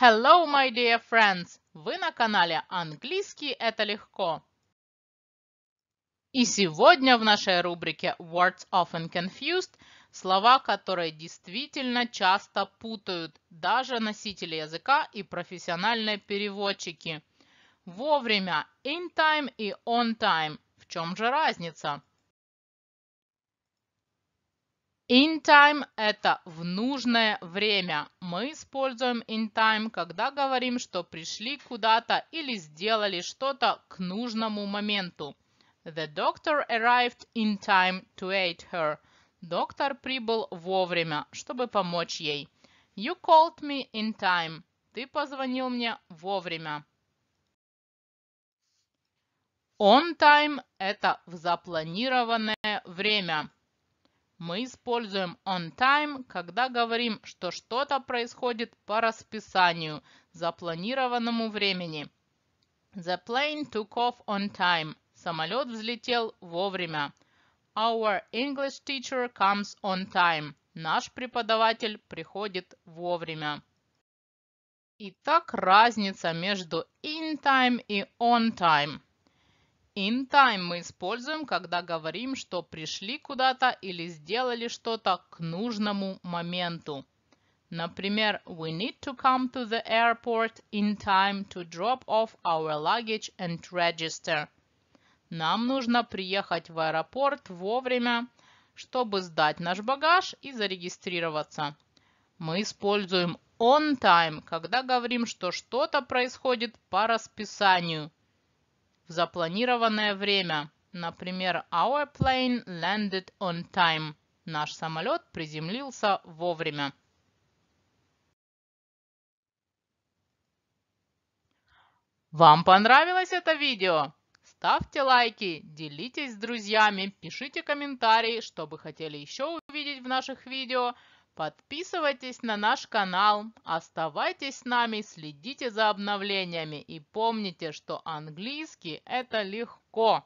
Hello, my dear friends! Вы на канале «Английский – это легко». И сегодня в нашей рубрике Words Often Confused слова, которые действительно часто путают даже носители языка и профессиональные переводчики. Вовремя – in time и on time. В чем же разница? In time – это в нужное время. Мы используем in time, когда говорим, что пришли куда-то или сделали что-то к нужному моменту. The doctor arrived in time to aid her. Доктор прибыл вовремя, чтобы помочь ей. You called me in time. Ты позвонил мне вовремя. On time – это в запланированное время. Мы используем on time, когда говорим, что что-то происходит по расписанию, запланированному времени. The plane took off on time. Самолет взлетел вовремя. Our English teacher comes on time. Наш преподаватель приходит вовремя. Итак, разница между in time и on time. In time мы используем, когда говорим, что пришли куда-то или сделали что-то к нужному моменту. Например, we need to come to the airport in time to drop off our luggage and register. Нам нужно приехать в аэропорт вовремя, чтобы сдать наш багаж и зарегистрироваться. Мы используем on time, когда говорим, что что-то происходит по расписанию – в запланированное время. Например, our plane landed on time. Наш самолет приземлился вовремя. Вам понравилось это видео? Ставьте лайки, делитесь с друзьями, пишите комментарии, что бы хотели еще увидеть в наших видео. Подписывайтесь на наш канал, оставайтесь с нами, следите за обновлениями и помните, что английский это легко.